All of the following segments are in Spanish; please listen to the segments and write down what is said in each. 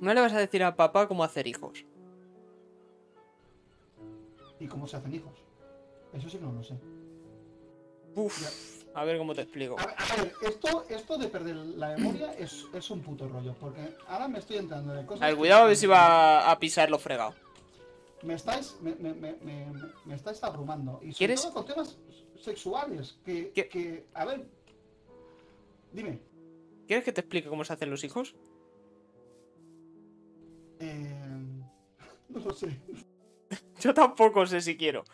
No le vas a decir a papá cómo hacer hijos. ¿Y cómo se hacen hijos? Eso sí no lo sé. Uf, a ver cómo te explico. A ver, esto, esto de perder la memoria es, un puto rollo, porque ahora me estoy entrando de cosas... A ver, cuidado a ver si va a pisar lo fregado. Me estáis, me, estáis abrumando. Y sobre ¿Quieres? todo con temas sexuales, que, que... A ver... Dime. ¿Quieres que te explique cómo se hacen los hijos? Eh, no lo sé. Yo tampoco sé si quiero.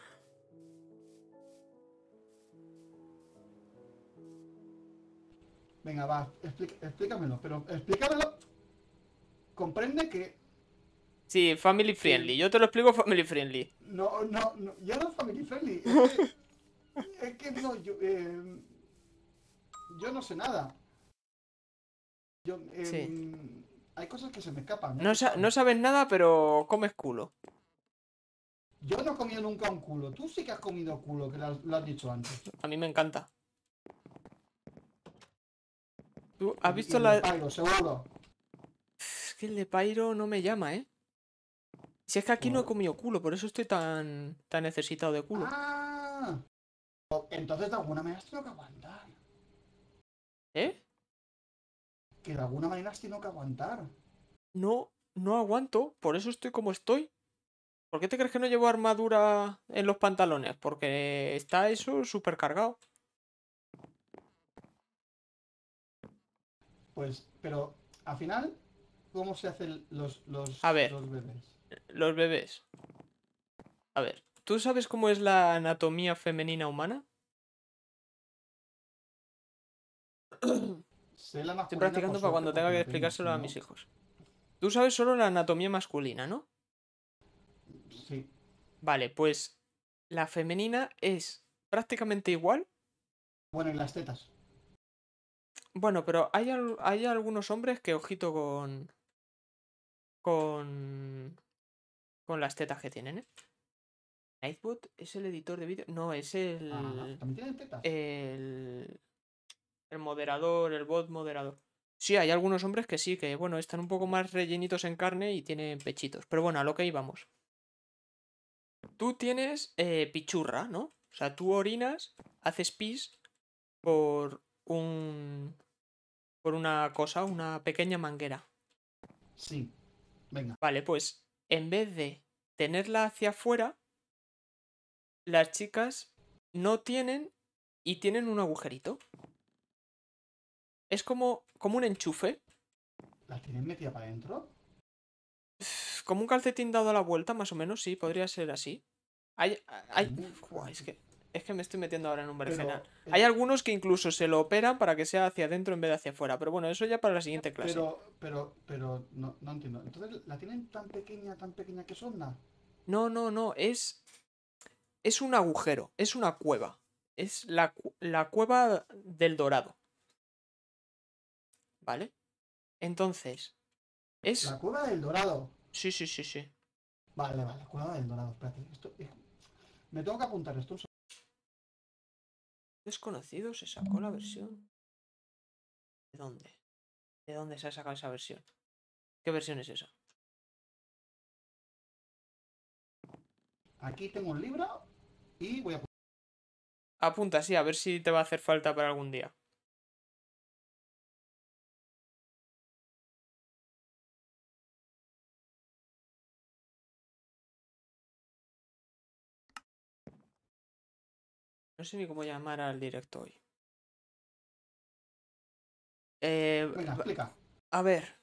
Venga, va, explícamelo, pero explícamelo. Comprende que. Sí, family friendly. Yo te lo explico family friendly. No, no, no no family friendly. Es que, digo, no, yo, em, yo no sé nada. Yo, sí. Em, hay cosas que se me escapan. ¿eh? No, sabes nada, pero comes culo. Yo no he comido nunca un culo. Tú sí que has comido culo, que lo, has dicho antes. A mí me encanta. ¿Tú has visto la. De seguro. Es que el de Pairo no me llama, ¿eh? Si es que aquí no, he comido culo, por eso estoy tan, tan necesitado de culo. Ah. Entonces de alguna manera tengo que aguantar. ¿Eh? que de alguna manera has tenido que aguantar. No, no aguanto, por eso estoy como estoy. ¿Por qué te crees que no llevo armadura en los pantalones? Porque está eso súper cargado. Pues, pero al final, ¿cómo se hacen los, los, A ver, bebés? Los bebés. A ver, ¿tú sabes cómo es la anatomía femenina humana? Estoy practicando para cuando tenga que explicárselo a mis hijos. Tú sabes solo la anatomía masculina, ¿no? Sí. Vale, pues la femenina es prácticamente igual. Bueno, en las tetas. Bueno, pero hay, algunos hombres que ojito con. con. con las tetas que tienen, ¿eh? Nightbot es el editor de vídeo. No, es el. Ah, ¿También tienen tetas? El el moderador, el bot moderador. Sí, hay algunos hombres que sí, que bueno, están un poco más rellenitos en carne y tienen pechitos. Pero bueno, a lo que íbamos. Tú tienes eh, pichurra, ¿no? O sea, tú orinas, haces pis por un. por una cosa, una pequeña manguera. Sí, venga. Vale, pues en vez de tenerla hacia afuera, las chicas no tienen y tienen un agujerito es como, como un enchufe. ¿La tienen metida para adentro? Como un calcetín dado a la vuelta, más o menos, sí, podría ser así. Hay, mm. es, que, me estoy metiendo ahora en un berenjena Hay algunos que incluso se lo operan para que sea hacia adentro en vez de hacia afuera, pero bueno, eso ya para la siguiente clase. Pero, pero, pero, no, entiendo. Entonces, ¿la tienen tan pequeña, tan pequeña que sonda? No, no, no, es... Es un agujero, es una cueva. Es la cueva del dorado. ¿Vale? Entonces, es... La cueva del dorado. Sí, sí, sí, sí. Vale, vale, la cueva del dorado. Espérate, esto... Eh, me tengo que apuntar esto. Desconocido se sacó la versión. ¿De dónde? ¿De dónde se ha sacado esa versión? ¿Qué versión es esa? Aquí tengo un libro y voy a... apuntar Apunta, sí, a ver si te va a hacer falta para algún día. No sé ni cómo llamar al directo hoy. Eh, explica. A ver.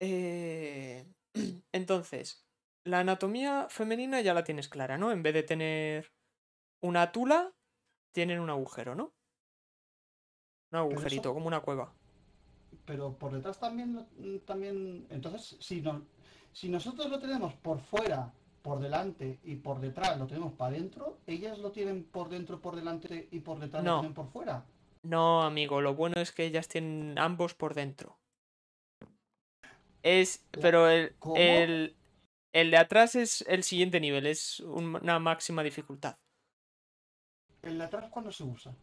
Eh, entonces, la anatomía femenina ya la tienes clara, ¿no? En vez de tener una tula, tienen un agujero, ¿no? Un agujerito, como una cueva. Pero por detrás también, mm, también entonces, si, no, si nosotros lo tenemos por fuera por delante y por detrás lo tenemos para adentro, ellas lo tienen por dentro, por delante y por detrás lo tienen por fuera. No, amigo, lo bueno es que ellas tienen ambos por dentro. Es, pero el, de atrás es el siguiente nivel, es una máxima dificultad. ¿El de atrás cuándo se usa?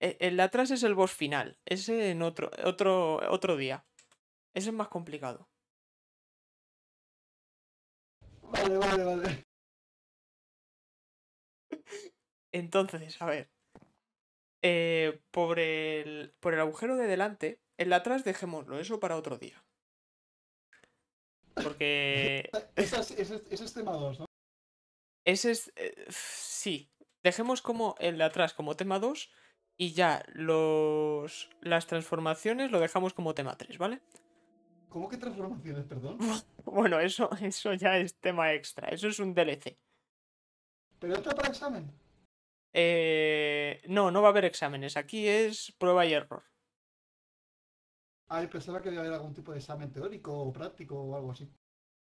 E, el, de atrás es el boss final, ese en otro, otro, otro día. Ese es más complicado. Vale, vale, vale. Entonces, a ver. Eh, por, el, por el agujero de delante, el de atrás dejémoslo, eso para otro día. Porque. Ese es, tema 2, ¿no? Ese es. Eh, sí. Dejemos como el de atrás como tema 2 y ya los, las transformaciones lo dejamos como tema 3, ¿vale? ¿Cómo que transformaciones, perdón? bueno, eso, eso ya es tema extra. Eso es un DLC. ¿Pero es para examen? Eh, no, no va a haber exámenes. Aquí es prueba y error. Ah, pensaba que iba a haber algún tipo de examen teórico o práctico o algo así.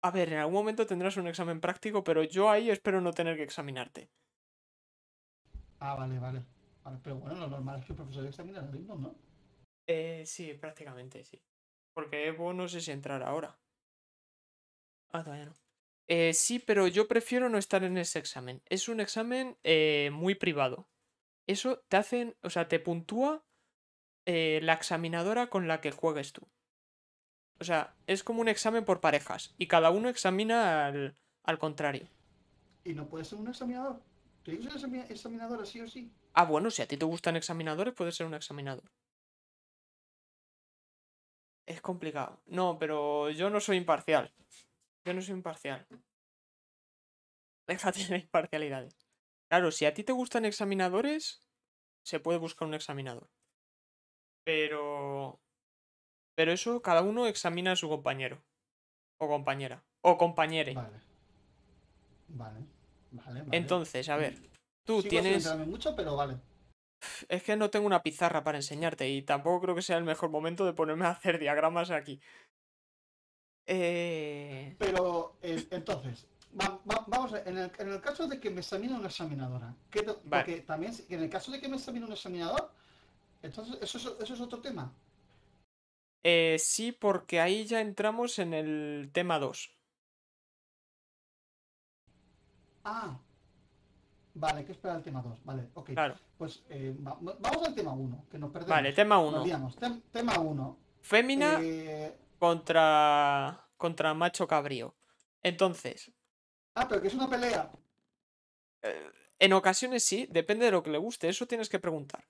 A ver, en algún momento tendrás un examen práctico, pero yo ahí espero no tener que examinarte. Ah, vale, vale. pero bueno, lo normal es que el profesor examine lo mismo, ¿no? Eh, sí, prácticamente, sí. Porque Evo no sé si entrar ahora. Ah, todavía no. Eh, sí, pero yo prefiero no estar en ese examen. Es un examen eh, muy privado. Eso te hacen, o sea, te puntúa eh, la examinadora con la que juegues tú. O sea, es como un examen por parejas y cada uno examina al, contrario. ¿Y no puedes ser un examinador? ¿Tienes que ser examinadora sí o sí? Ah, bueno, si a ti te gustan examinadores, puedes ser un examinador. Es complicado. No, pero yo no soy imparcial. Yo no soy imparcial. deja de imparcialidades. Claro, si a ti te gustan examinadores, se puede buscar un examinador. Pero. Pero eso, cada uno examina a su compañero. O compañera. O compañere. Vale. Vale. Entonces, a ver. Tú tienes. mucho, pero vale. Es que no tengo una pizarra para enseñarte y tampoco creo que sea el mejor momento de ponerme a hacer diagramas aquí. Eh, Pero eh, entonces, vamos en, el, en el, caso de que me examine una examinadora, también en el caso de que me examine un examinador, entonces eso, es otro tema. Eh, sí, porque ahí ya entramos en el tema 2. Ah, Vale, ¿qué que el tema 2. Vale, ok. Claro. Pues eh, vamos al tema 1, que nos perdemos. Vale, tema 1. tema 1. Fémina eh, contra, macho cabrío. Entonces. Ah, pero que es una pelea. Eh, en ocasiones sí, depende de lo que le guste. Eso tienes que preguntar.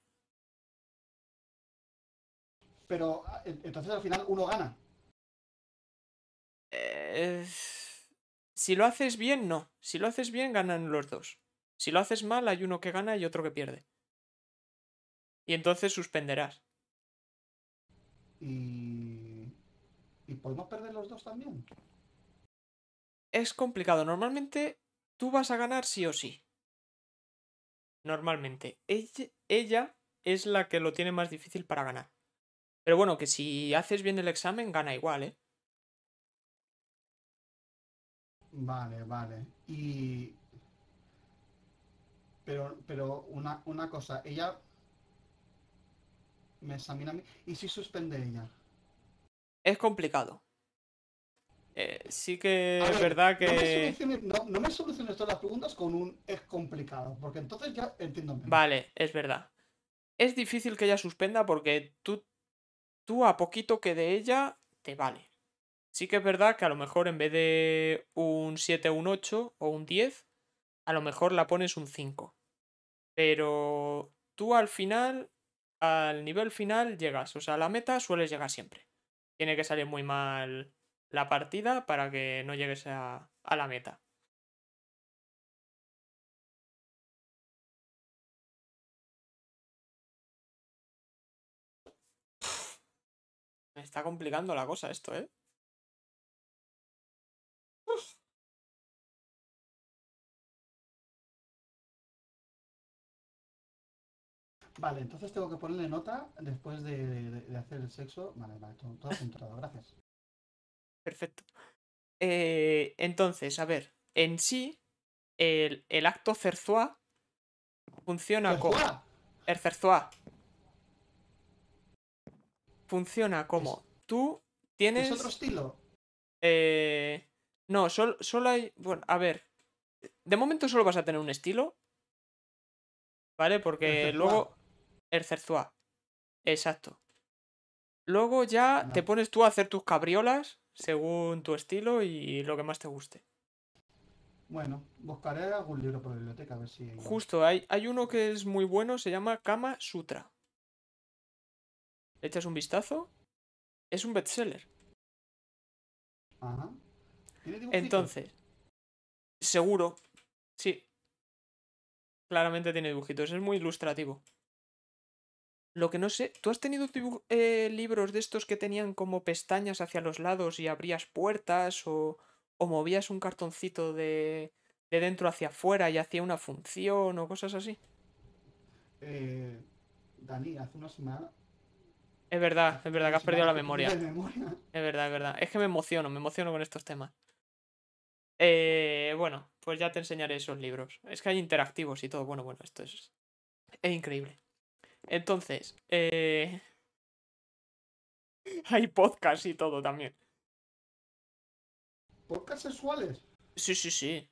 Pero entonces al final uno gana. si lo haces bien, no. Si lo haces bien, ganan los dos. Si lo haces mal, hay uno que gana y otro que pierde. Y entonces suspenderás. ¿Y, ¿Y podemos perder los dos también? Es complicado. Normalmente tú vas a ganar sí o sí. Normalmente. Ella, ella es la que lo tiene más difícil para ganar. Pero bueno, que si haces bien el examen, gana igual, ¿eh? Vale, vale. Y pero, una, cosa, ella me examina a mí. ¿Y si suspende ella? Es complicado. Eh, sí que es verdad que... No me, soluciones todas las preguntas con un es complicado, porque entonces ya entiendo. Vale, es verdad. Es difícil que ella suspenda porque tú, tú a poquito que de ella te vale. Sí que es verdad que a lo mejor en vez de un 7, un 8 o un 10, a lo mejor la pones un 5. Pero tú al final, al nivel final llegas. O sea, la meta sueles llegar siempre. Tiene que salir muy mal la partida para que no llegues a, a la meta. Me está complicando la cosa esto, ¿eh? Vale, entonces tengo que ponerle nota después de, hacer el sexo. Vale, vale, todo, centrado, gracias. Perfecto. Eh, entonces, a ver, en sí, el, acto cerzoa funciona como. El cerzoa. Funciona como. tú tienes. ¿Es otro estilo? Eh, no, solo, solo hay. Bueno, a ver. De momento solo vas a tener un estilo. ¿Vale? Porque luego. El Exacto. Luego ya te pones tú a hacer tus cabriolas según tu estilo y lo que más te guste. Bueno, buscaré algún libro por la biblioteca a ver si. Hay... Justo, hay, uno que es muy bueno, se llama Kama Sutra. echas un vistazo. Es un bestseller. Ajá. ¿Tiene Entonces, seguro. Sí. Claramente tiene dibujitos, es muy ilustrativo. Lo que no sé, ¿tú has tenido eh, libros de estos que tenían como pestañas hacia los lados y abrías puertas o, movías un cartoncito de, dentro hacia afuera y hacía una función o cosas así? Eh, Dani, hace una semana. Es verdad, es verdad que has perdido la memoria. Es verdad, es verdad. Es que me emociono, me emociono con estos temas. Eh, bueno, pues ya te enseñaré esos libros. Es que hay interactivos y todo. Bueno, bueno, esto es, es increíble. Entonces, eh... hay podcast y todo también. ¿Podcasts sexuales? Sí, sí, sí.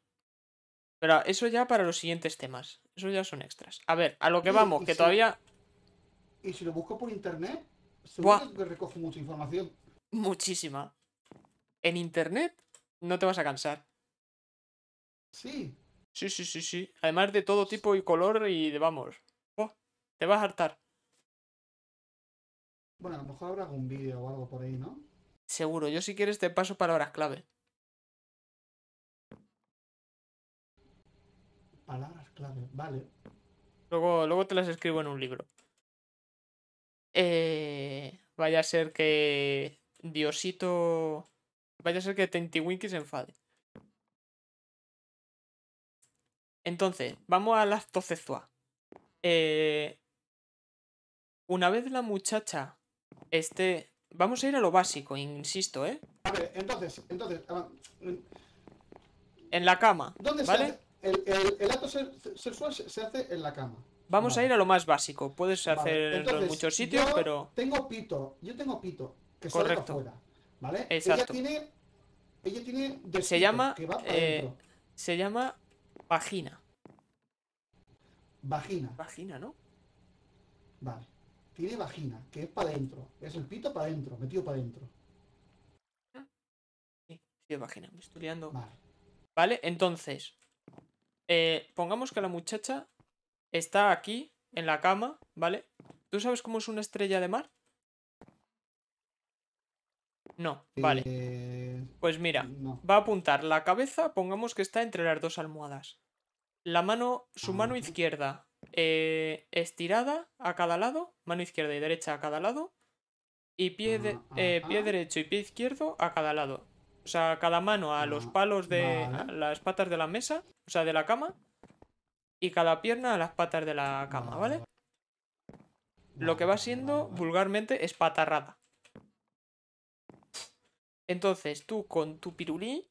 Pero eso ya para los siguientes temas. Eso ya son extras. A ver, a lo que vamos, que todavía. ¿Y si lo busco por internet? Seguro que recojo mucha información. Muchísima. En internet no te vas a cansar. Sí. Sí, sí, sí, sí. Además de todo tipo y color y de vamos. Te vas a hartar. Bueno, a lo mejor habrá algún vídeo o algo por ahí, ¿no? Seguro, yo si quieres te paso palabras clave. Palabras clave, vale. Luego, luego te las escribo en un libro. Eh, vaya a ser que Diosito... Vaya a ser que Tentiwinky se enfade. Entonces, vamos a las 12 Eh, una vez la muchacha esté... Vamos a ir a lo básico, insisto, ¿eh? A ver, entonces, entonces... Ah, en la cama. ¿Dónde ¿vale? el, acto sexual se hace en la cama. Vamos a ir a lo más básico. Puedes hacer hacerlo en muchos sitios, pero. Tengo pito. Yo tengo pito. Que Correcto. afuera, ¿Vale? Ella tiene. Ella tiene. se llama. Eh, se llama. Vagina. Vagina. Vagina, ¿no? Vale tiene vagina, que es para adentro. Es el pito para adentro, metido para adentro. Sí, tiene vagina, me estoy liando. Vale. entonces, eh, pongamos que la muchacha está aquí, en la cama, ¿vale? ¿Tú sabes cómo es una estrella de mar? No, eh, vale. Pues mira, va a apuntar la cabeza, pongamos que está entre las dos almohadas. La mano, su ah, mano izquierda eh, estirada a cada lado, mano izquierda y derecha a cada lado, y pie, eh, pie derecho y pie izquierdo a cada lado. O sea, cada mano a los ah, palos de las patas de la mesa, o sea, de la cama, y cada pierna a las patas de la cama, ¿vale? Lo que va siendo vulgarmente espatarrada. Entonces, tú con tu pirulí.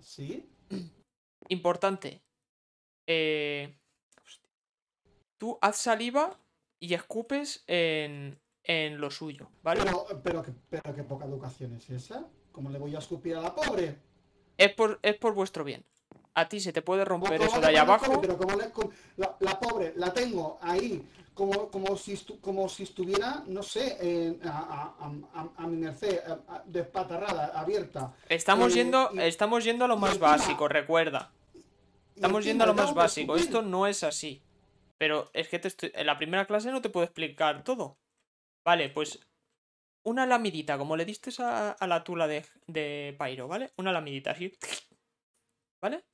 ¿Sí? Importante. Eh, tú haz saliva y escupes en, lo suyo, ¿vale? Pero, pero, pero qué poca educación es esa. ¿Cómo le voy a escupir a la pobre? Es por, es por vuestro bien. A ti se te puede romper eso de allá abajo. pero como la, pobre, la tengo ahí, como, como, si, como si estuviera, no sé, a, a, a, mi merced, despatarrada, abierta. Estamos, eh, yendo, estamos yendo a lo más básico, recuerda. Estamos yendo a lo más básico. Esto no es así. Pero es que te en la primera clase no te puedo explicar todo. Vale, pues una lamidita, como le diste a, la tula de, de Pairo, ¿vale? Una lamidita así. ¿Vale?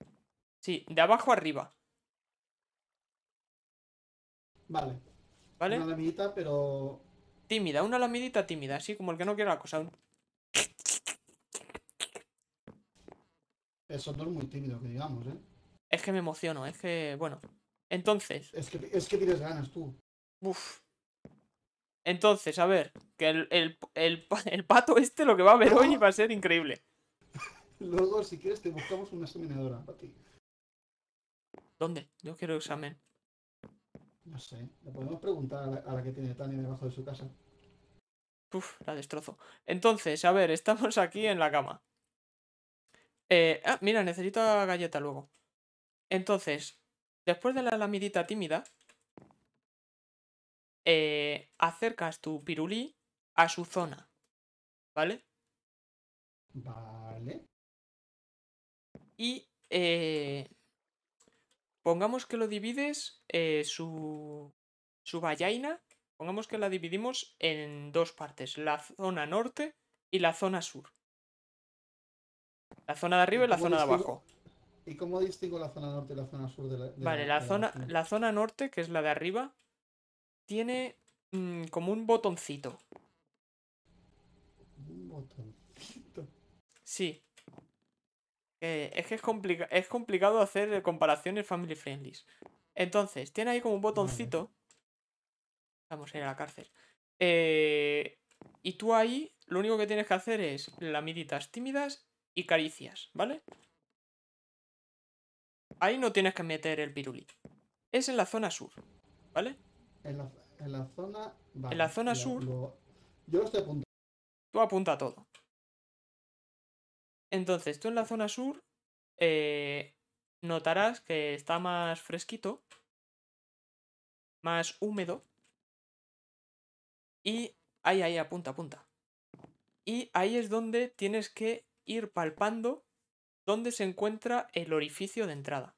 Sí, de abajo arriba. Vale. ¿Vale? Una lamidita, pero. Tímida, una lamidita tímida, así como el que no quiere la cosa. Eso muy tímido, que digamos, ¿eh? Es que me emociono, es que, bueno. Entonces. Es que, tienes ganas tú. Uf. Entonces, a ver, que el, pato este lo que va a ver hoy va a ser increíble. Luego, si quieres, te buscamos una examinadora para ti. ¿Dónde? Yo quiero examen. No sé, le podemos preguntar a la, que tiene Tania debajo de su casa. Uf, la destrozo. Entonces, a ver, estamos aquí en la cama. Eh, ah, mira, necesito galleta luego. Entonces, Después de la lamidita tímida, eh, acercas tu pirulí a su zona. ¿Vale? Vale. Y eh, pongamos que lo divides eh, su, su vallaina. Pongamos que la dividimos en dos partes, la zona norte y la zona sur. La zona de arriba y la zona de abajo. ¿Y cómo distingo la zona norte y la zona sur de la... vale, la, zona, la, zona norte, que es la de arriba, tiene mm, como un botoncito. Un botoncito. Sí. Eh, es que es, es complicado hacer comparaciones family friendly. Entonces, tiene ahí como un botoncito. Vamos a ir a la cárcel. Eh, y tú ahí lo único que tienes que hacer es lamiditas tímidas y caricias, ¿vale? vale Ahí no tienes que meter el pirulí. Es en la zona sur, ¿vale? En la, zona... en la zona sur... yo lo estoy apuntando. Tú apunta todo. Entonces, tú en la zona sur eh, notarás que está más fresquito, más húmedo. Y ahí, ahí, apunta, apunta. Y ahí es donde tienes que ir palpando ¿Dónde se encuentra el orificio de entrada.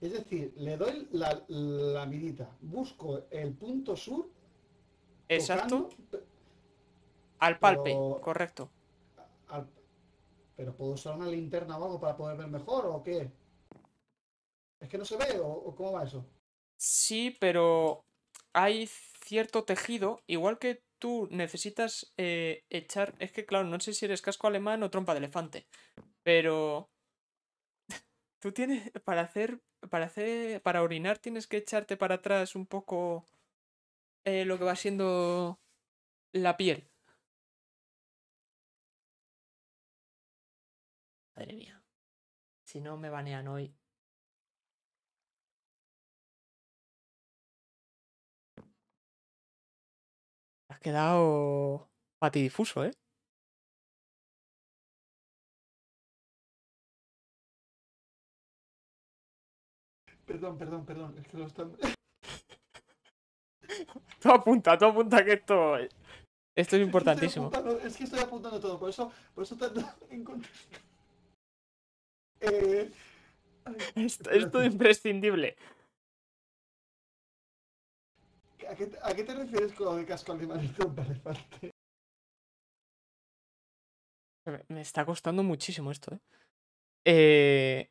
Es decir, le doy la, mirita, busco el punto sur. Exacto. al palpe, correcto. pero puedo usar una linterna abajo para poder ver mejor o qué? ¿Es que no se ve o cómo va eso? Sí, pero hay cierto tejido, igual que tú necesitas eh, echar. Es que, claro, no sé si eres casco alemán o trompa de elefante. Pero. tú tienes. Para hacer. Para hacer. Para orinar tienes que echarte para atrás un poco. Eh, lo que va siendo. La piel. Madre mía. Si no me banean hoy. quedado patidifuso, ¿eh? Perdón, perdón, perdón. Es que lo están. todo apunta, todo apunta que esto. Esto es importantísimo. Es que estoy apuntando todo, por eso, por eso tanto eh... esto, es imprescindible. ¿A qué, te refieres con lo de casco animalito para Me está costando muchísimo esto, ¿eh? eh...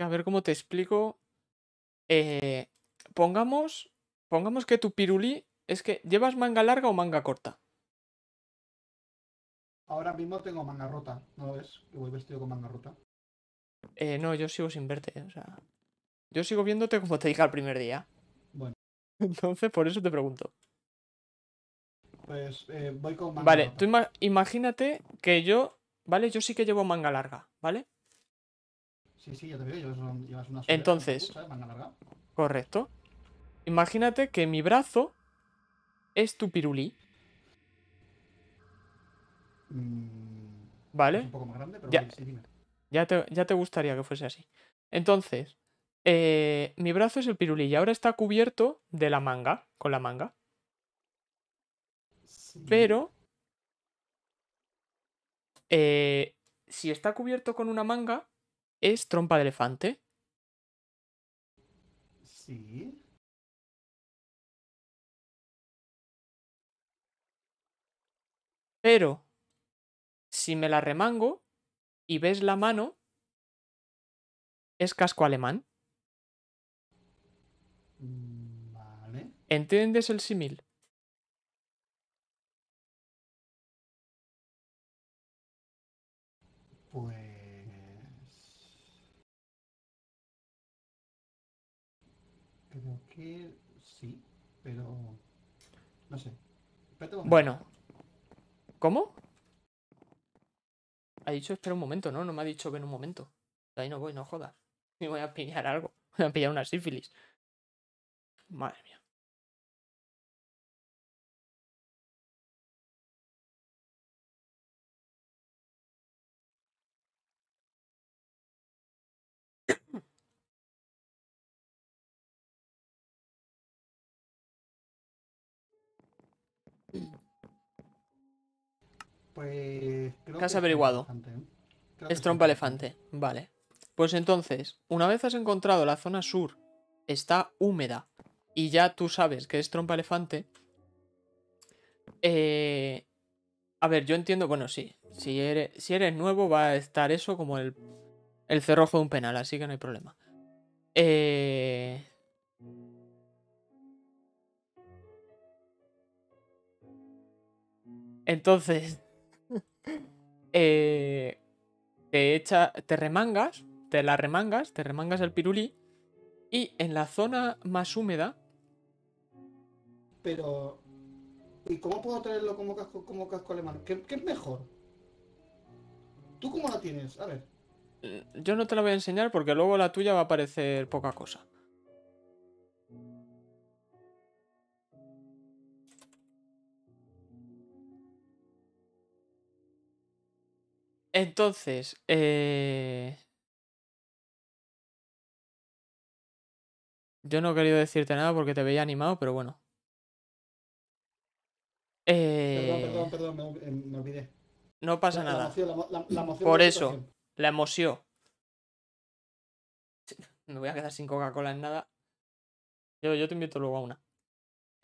A ver cómo te explico. Eh... Pongamos. Pongamos que tu pirulí es que. ¿Llevas manga larga o manga corta? Ahora mismo tengo manga rota, ¿no lo ves? Que voy vestido con manga rota. Eh, no, yo sigo sin verte, ¿eh? o sea. Yo sigo viéndote como te dije al primer día. Entonces, por eso te pregunto. Pues eh, voy con manga. Vale, tú imagínate que yo, ¿vale? Yo sí que llevo manga larga, ¿vale? Sí, sí, ya te veo, llevas, una Entonces, ¿eh? manga larga. Correcto. Imagínate que mi brazo es tu pirulí. Mm, ¿Vale? Es un poco más grande, pero ya, sí, dime. ya te gustaría que fuese así. Entonces, eh, mi brazo es el pirulí y ahora está cubierto de la manga, con la manga. Pero... Eh, si está cubierto con una manga, es trompa de elefante. Pero, si me la remango y ves la mano, es casco alemán. ¿Entiendes el símil? Pues... Creo que sí, pero... No sé. Bueno. ¿Cómo? Ha dicho espera un momento, ¿no? No me ha dicho ven un momento. ahí no voy, no jodas. Me voy a pillar algo. voy a pillar una sífilis. Madre mía. Pues. ¿Qué has averiguado? ¿eh? Es, trompa elefante. Vale. Pues entonces, una vez has encontrado la zona sur, está húmeda y ya tú sabes que es trompa elefante. Eh, a ver, yo entiendo, bueno, sí. Si eres, si nuevo, va a estar eso como el, el cerrojo de un penal, así que no hay problema. Eh. Entonces, eh, te, echa, te remangas, te la remangas, te remangas el pirulí y en la zona más húmeda... Pero... ¿Y cómo puedo tenerlo como casco, como casco alemán? ¿Qué, ¿Qué es mejor? ¿Tú cómo la tienes? A ver. Mm, yo no te la voy a enseñar porque luego la tuya va a parecer poca cosa. Entonces, eh... yo no he querido decirte nada porque te veía animado, pero bueno. Perdón, eh, perdón, perdón, eh, me, olvidé. No pasa nada. Por eso, la emoción. Me voy a quedar sin Coca-Cola en nada. Yo, te invito luego a una.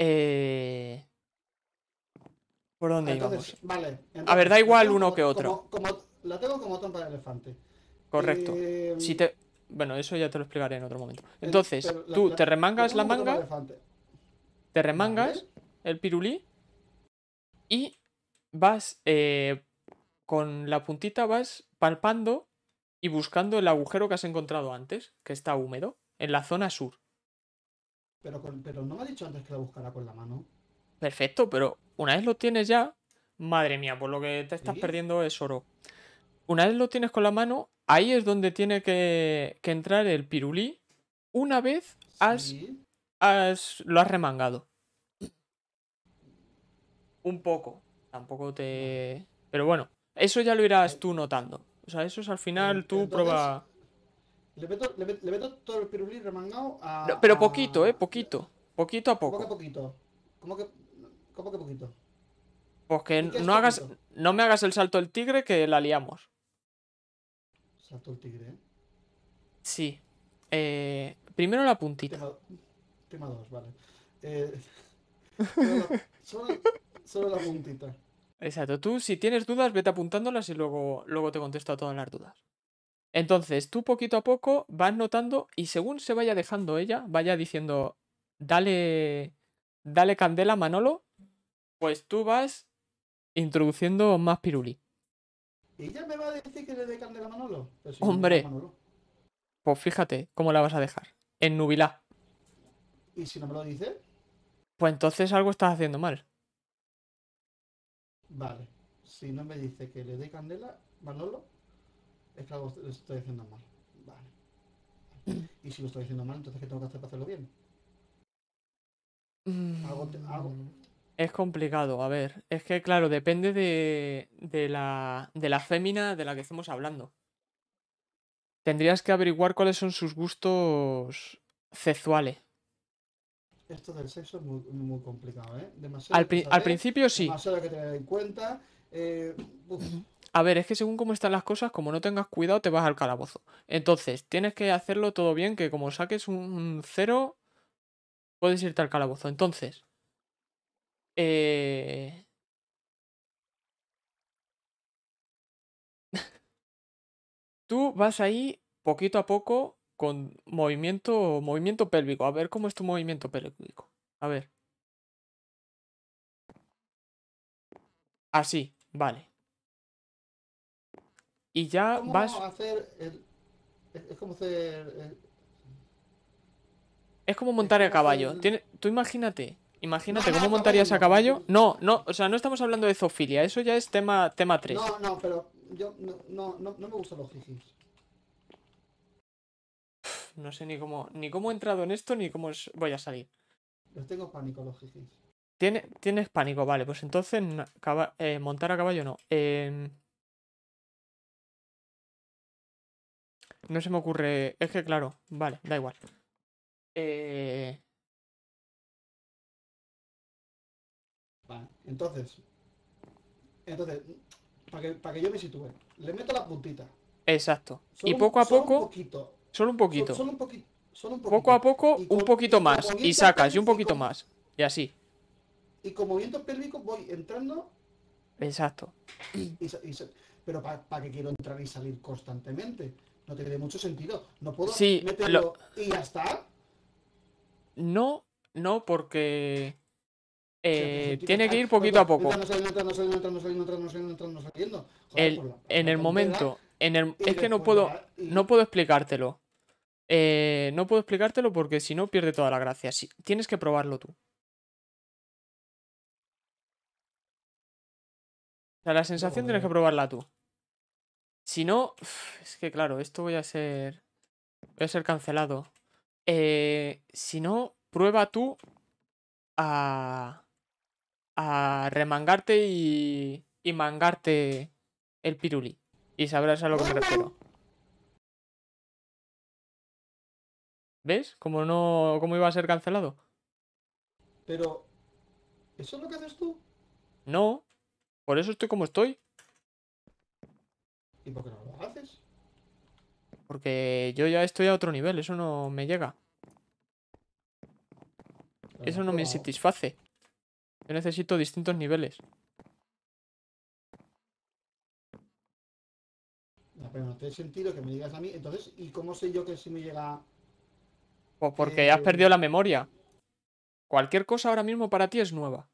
Eh, ¿Por dónde Vale, a ver, da igual uno que otro la tengo como trompa de elefante. Correcto. Eh, si te... Bueno, eso ya te lo explicaré en otro momento. Entonces, tú te remangas la manga. Te remangas el pirulí. Y vas. Eh, con la puntita vas palpando y buscando el agujero que has encontrado antes, que está húmedo, en la zona sur. Pero, no me ha dicho antes que la buscara con la mano. Perfecto, pero una vez lo tienes ya, madre mía, por lo que te estás perdiendo es oro una vez lo tienes con la mano, ahí es donde tiene que, entrar el pirulí. Una vez has, lo has remangado. Un poco. Tampoco te. Pero bueno, eso ya lo irás tú notando. O sea, eso es al final tú prueba. Le meto, todo el pirulí remangado a. pero poquito, ¿eh? Poquito. Poquito a poco. ¿Cómo que poquito? ¿Cómo que, poquito? Pues que no, hagas, no me hagas el salto del tigre que la liamos el tigre, ¿eh? Sí. Eh, primero la puntita. Tema 2, vale. Eh, solo, la, puntita. Exacto. Tú, si tienes dudas, vete apuntándolas y luego, luego te contesto a todas las dudas. Entonces, tú poquito a poco vas notando y según se vaya dejando ella, vaya diciendo, dale, dale candela, Manolo, pues tú vas introduciendo más pirulí. ¿Ella me va a decir que le dé candela a Manolo? Hombre. Pues fíjate, ¿cómo la vas a dejar? En nubilá. ¿Y si no me lo dice? Pues entonces algo estás haciendo mal. Vale. Si no me dice que le dé candela, Manolo, es que algo estoy haciendo mal. Vale. Y si lo estoy haciendo mal, entonces ¿qué tengo que hacer para hacerlo bien? Mm. algo, es complicado, a ver. Es que, claro, depende de, de, la, de la fémina de la que estemos hablando. Tendrías que averiguar cuáles son sus gustos sexuales. Esto del sexo es muy, complicado, ¿eh? Demasiado al, principio sí. Demasiado que tener en cuenta. Eh, a ver, es que según cómo están las cosas, como no tengas cuidado, te vas al calabozo. Entonces, tienes que hacerlo todo bien, que como saques un cero, puedes irte al calabozo. Entonces, eh, tú vas ahí poquito a poco con movimiento, movimiento pélvico. A ver cómo es tu movimiento pélvico. A ver. Así, vale. Y ya vas. Es como hacer. El... Es como montar a caballo. Tú imagínate Imagínate cómo montarías a caballo. No, no, o sea, no estamos hablando de zoofilia, eso ya es tema, tema 3. No, no, pero yo no, me gustan los jijis. No sé ni cómo, ni cómo he entrado en esto, ni cómo voy a salir. Los tengo pánico los jijis. ¿Tiene, tienes pánico, vale, pues entonces eh, montar a caballo no. Em, no se me ocurre. Es que claro, vale, da igual. Eh. entonces. Entonces, para que, que yo me sitúe, le meto la puntita. Exacto. y poco a poco. Solo un poquito. Solo un poquito. Solo, un Poco a poco, un poquito más. Y sacas, y un poquito más. Y así. Y con movimientos pélvicos voy entrando. Exacto. pero ¿para, que quiero entrar y salir constantemente? No tiene mucho sentido. No puedo meterlo y ya está. No, no, porque tiene que ir poquito a poco. En el momento, es que no puedo, no puedo explicártelo. no puedo explicártelo porque si no pierde toda la gracia. tienes que probarlo tú. O sea, la sensación tienes que probarla tú. Si no, es que claro, esto voy a ser, voy a ser cancelado. si no, prueba tú a a remangarte y, y mangarte el piruli. Y sabrás a lo que me refiero. ¿Ves? Como no. cómo iba a ser cancelado. Pero. ¿Eso es lo que haces tú? No. Por eso estoy como estoy. ¿Y por qué no lo haces? Porque yo ya estoy a otro nivel, eso no me llega. eso no me satisface. Yo necesito distintos niveles. pero no tiene sentido que me digas a mí. Entonces, ¿y cómo sé yo que si me llega...? Pues porque has perdido la memoria. Cualquier cosa ahora mismo para ti es nueva.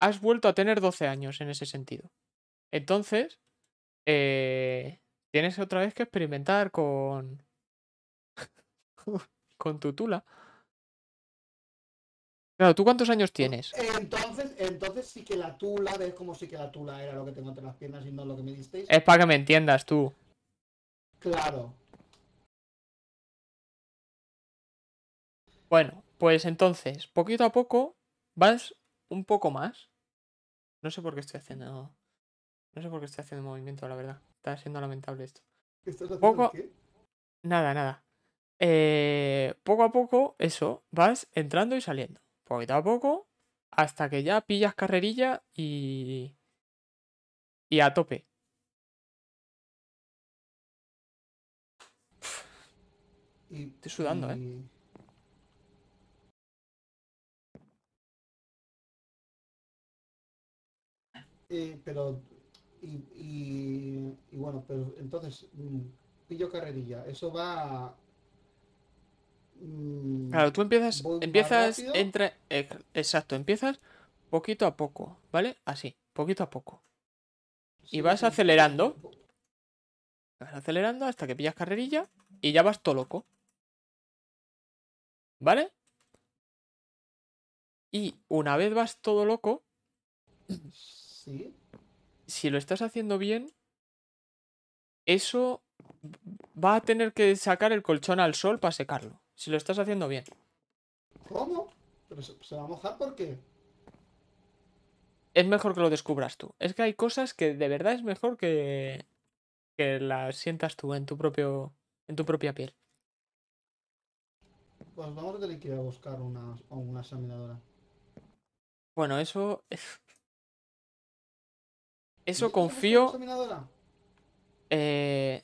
Has vuelto a tener 12 años en ese sentido. Entonces, eh, tienes otra vez que experimentar con... con tu tula. Claro, ¿tú cuántos años tienes? Entonces, entonces sí que la tula, ves como sí que la tula era lo que tengo entre las piernas y no lo que me disteis. Es para que me entiendas tú. Claro. Bueno, pues entonces, poquito a poco, vas un poco más. No sé por qué estoy haciendo. No sé por qué estoy haciendo movimiento, la verdad. Está siendo lamentable esto. ¿Estás haciendo qué? Nada, nada. Eh, poco a poco, eso, vas entrando y saliendo poquito a poco, hasta que ya pillas carrerilla y. y a tope. Estoy sudando, ¿eh? Eh, pero y, y, y, bueno, pero entonces mm, pillo carrerilla. Eso va Mm, claro, tú empiezas, empiezas, entre, exacto, empiezas poquito a poco, ¿vale? Así, poquito a poco. y vas acelerando. Vas acelerando hasta que pillas carrerilla y ya vas todo loco. ¿Vale? Y una vez vas todo loco, si lo estás haciendo bien, eso va a tener que sacar el colchón al sol para secarlo. Si lo estás haciendo bien. ¿Cómo? Pero se, va a mojar porque... Es mejor que lo descubras tú. Es que hay cosas que de verdad es mejor que... Que las sientas tú en tu propio... En tu propia piel. Pues vamos a tener que ir a buscar una, una examinadora. Bueno, eso... Eso confío. Eh,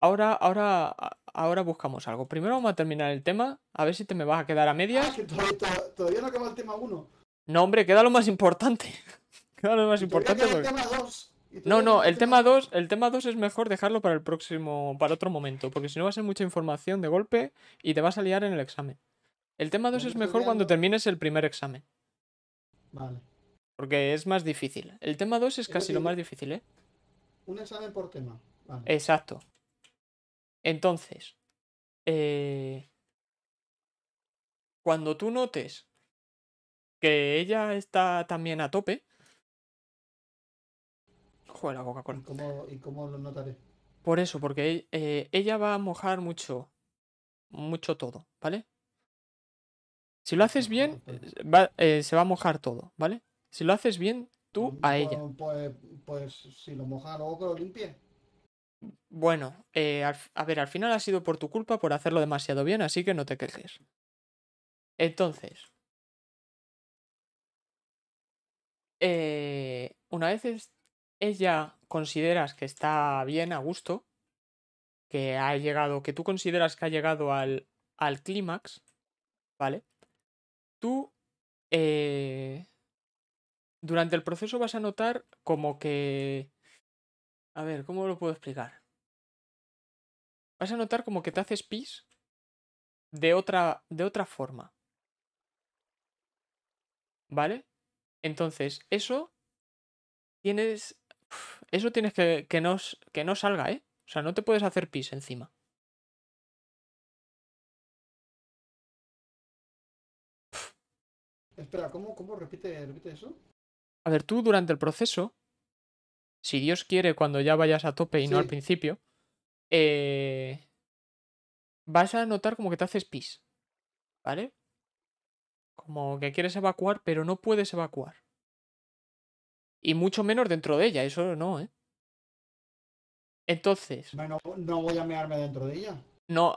ahora, ahora, ahora buscamos algo. Primero vamos a terminar el tema, a ver si te me vas a quedar a medias. Ah, todavía, no acaba el tema 1. No, hombre, queda lo más importante. queda lo más importante. no, no, el tema 2, el tema 2 es mejor dejarlo para el próximo, para otro momento, porque si no va a ser mucha información de golpe y te vas a liar en el examen. El tema 2 es mejor cuando termines el primer examen. Vale. Porque es más difícil. El tema 2 es casi lo más difícil, ¿eh? Un examen por tema. Exacto. Entonces, eh, cuando tú notes que ella está también a tope. Joder, la Coca-Cola. ¿Y cómo, lo notaré? Por eso, porque eh, ella va a mojar mucho. Mucho todo, ¿vale? Si lo pues haces bien, pues eh, se va a mojar todo, ¿vale? Si lo haces bien, tú mm, a pues ella. Pues, si lo moja luego que lo limpie. Bueno, eh, a ver, al final ha sido por tu culpa por hacerlo demasiado bien, así que no te quejes. Entonces, eh, una vez es, ella consideras que está bien, a gusto, que ha llegado, que tú consideras que ha llegado al, al clímax, ¿vale? Tú, eh, durante el proceso vas a notar como que a ver, ¿cómo lo puedo explicar? Vas a notar como que te haces pis de otra, de otra forma. ¿Vale? Entonces, eso tienes... Eso tienes que, que, no, que no salga, ¿eh? O sea, no te puedes hacer pis encima. Espera, ¿cómo, repite eso? A ver, tú durante el proceso si Dios quiere, cuando ya vayas a tope y no al principio, eh, vas a notar como que te haces pis. ¿Vale? Como que quieres evacuar, pero no puedes evacuar. Y mucho menos dentro de ella, eso no, ¿eh? Entonces. Bueno, no voy a mearme dentro de ella. No,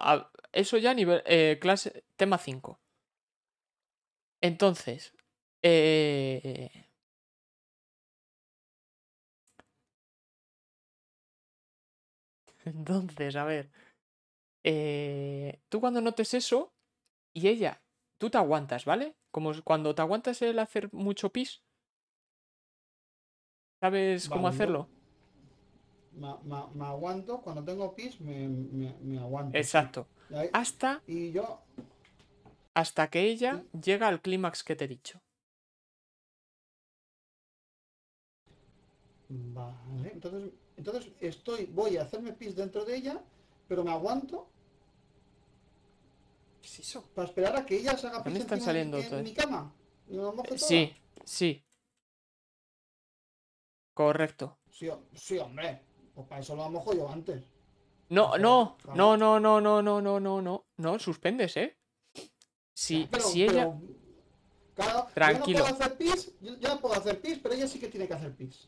eso ya a nivel. Eh, clase. Tema 5. Entonces. Eh, Entonces, a ver, eh, tú cuando notes eso y ella, tú te aguantas, ¿vale? Como cuando te aguantas el hacer mucho pis. ¿Sabes cómo hacerlo? Me, me, aguanto, cuando tengo pis me, me aguanto. Exacto. hasta... Y yo... Hasta que ella llega al clímax que te he dicho. Vale, entonces entonces voy a hacerme pis dentro de ella, pero me aguanto. ¿Qué es eso? Para esperar a que ella se haga pis están saliendo en, mi cama. Eh, sí, sí. Correcto. Sí, hombre. Pues para eso lo mojo yo antes. No, no, no, no, no, no, no, no, no, no, no, suspendes, ¿eh? Si, ella... Tranquilo. Yo no puedo hacer pis, yo no puedo hacer pis, pero ella sí que tiene que hacer pis.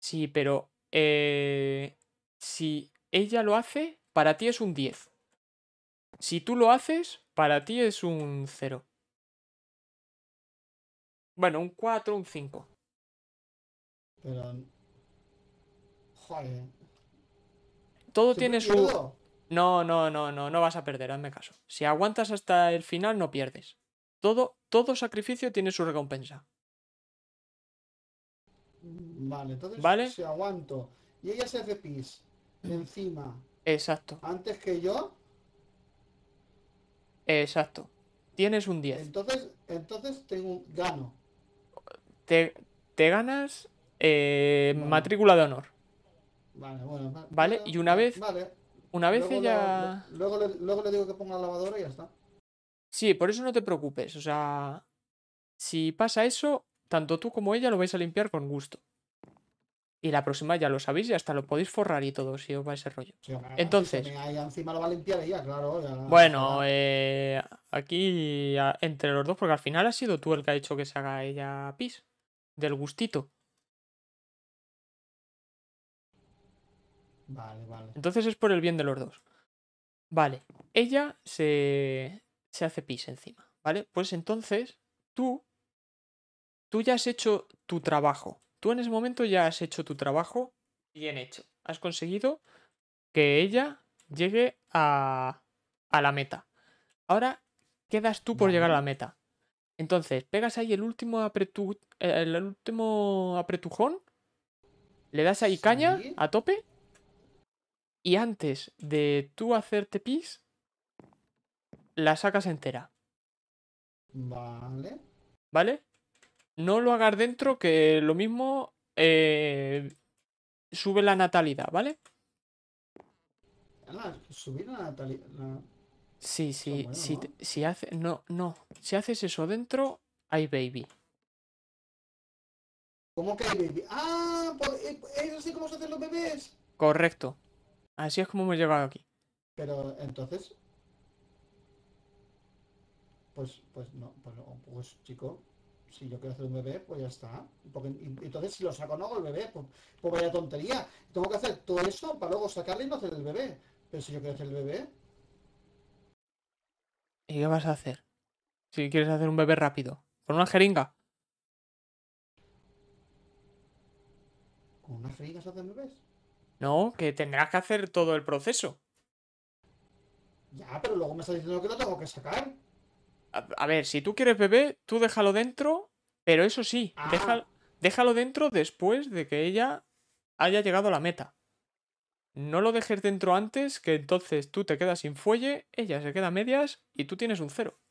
Sí, pero eh, si ella lo hace, para ti es un 10. Si tú lo haces, para ti es un 0. Bueno, un 4, un 5. Joder. Todo tiene su... No, no, no, no, no vas a perder, hazme caso. Si aguantas hasta el final, no pierdes. Todo, todo sacrificio tiene su recompensa. Vale, entonces ¿Vale? si aguanto y ella se hace pis encima. Exacto. Antes que yo. Exacto. Tienes un 10. Entonces, entonces tengo gano. Te, ganas eh, matrícula de honor. Vale, Vale, y una vez. Vale. Una vez ella. luego, le, luego le digo que ponga la lavadora y ya está. Sí, por eso no te preocupes. O sea, si pasa eso, tanto tú como ella lo vais a limpiar con gusto. Y la próxima ya lo sabéis y hasta lo podéis forrar y todo, si os va ese rollo. Entonces. bueno, aquí entre los dos, porque al final ha sido tú el que ha hecho que se haga ella pis. Del gustito. Vale, vale. Entonces es por el bien de los dos. Vale, ella se, se hace pis encima, ¿vale? Pues entonces tú tú ya has hecho tu trabajo. Tú en ese momento ya has hecho tu trabajo bien hecho. Has conseguido que ella llegue a, la meta. Ahora quedas tú por llegar a la meta. Entonces, pegas ahí el último, el último apretujón, le das ahí caña a tope y antes de tú hacerte pis, la sacas entera. Vale. ¿Vale? no lo hagas dentro, que lo mismo eh, sube la natalidad, ¿vale? Ah, subir la natalidad. Sí, sí, si, haces. No, no. Si haces eso dentro, hay baby. ¿Cómo que hay baby? ¡Ah! Eh, ¿Es así como se hacen los bebés? Correcto. Así es como hemos llegado aquí. Pero entonces. Pues, pues no, pues, no, pues chico, si yo quiero hacer un bebé, pues ya está. entonces, si lo saco, no hago el bebé. Pues, pues, vaya tontería. Tengo que hacer todo eso para luego sacarle y no hacer el bebé. Pero si yo quiero hacer el bebé. ¿Y qué vas a hacer? Si quieres hacer un bebé rápido. ¿Con una jeringa? ¿Con una jeringa se hacen bebés? No, que tendrás que hacer todo el proceso. Ya, pero luego me estás diciendo que lo tengo que sacar. A, ver, si tú quieres bebé, tú déjalo dentro, pero eso sí, ah. déjalo, déjalo dentro después de que ella haya llegado a la meta. No lo dejes dentro antes, que entonces tú te quedas sin fuelle, ella se queda a medias y tú tienes un cero.